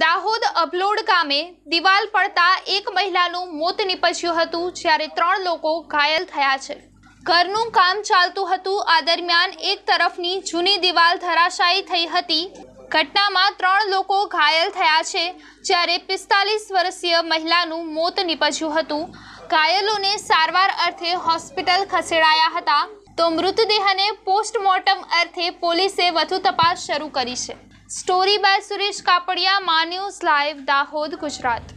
દાહોદ અભલોડ કામે દિવાલ પડતા એક મહિલાનું મોત નીપજ્યું હતું જ્યારે ત્રણ લોકો ઘાયલ થયા છે ઘરનું કામ ચાલતું હતું આ દરમિયાન એક તરફની જૂની દિવાલ ધરાશાયી થઈ હતી ઘટનામાં ત્રણ લોકો ઘાયલ થયા છે જ્યારે પિસ્તાલીસ વર્ષીય મહિલાનું મોત નીપજ્યું હતું ઘાયલોને સારવાર અર્થે હોસ્પિટલ ખસેડાયા હતા તો મૃતદેહને પોસ્ટમોર્ટમ અર્થે પોલીસે વધુ તપાસ શરૂ કરી છે સ્ટોરી બાય સુરેશ કાપડિયા મા ન્યૂઝ લાઈવ દાહોદ ગુજરાત